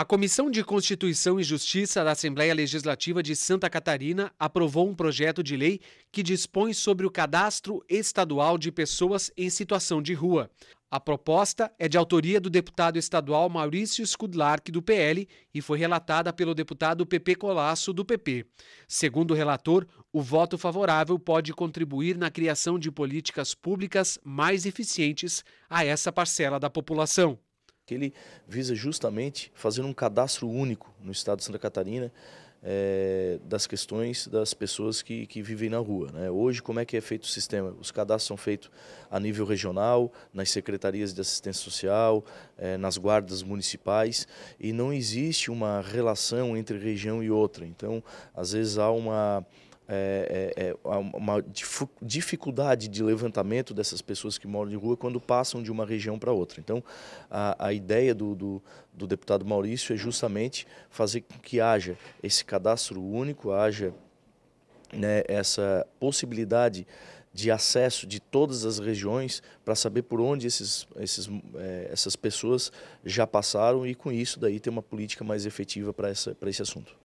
A Comissão de Constituição e Justiça da Assembleia Legislativa de Santa Catarina aprovou um projeto de lei que dispõe sobre o cadastro estadual de pessoas em situação de rua. A proposta é de autoria do deputado estadual Maurício Skudlark, do PL, e foi relatada pelo deputado PP Colasso, do PP. Segundo o relator, o voto favorável pode contribuir na criação de políticas públicas mais eficientes a essa parcela da população que ele visa justamente fazer um cadastro único no estado de Santa Catarina é, das questões das pessoas que, que vivem na rua. Né? Hoje, como é que é feito o sistema? Os cadastros são feitos a nível regional, nas secretarias de assistência social, é, nas guardas municipais, e não existe uma relação entre região e outra. Então, às vezes há uma é, é, é uma dificuldade de levantamento dessas pessoas que moram de rua quando passam de uma região para outra. Então, a, a ideia do, do, do, deputado Maurício é justamente fazer com que haja esse cadastro único, haja né, essa possibilidade de acesso de todas as regiões para saber por onde esses, esses, é, essas pessoas já passaram e com isso daí ter uma política mais efetiva para esse assunto.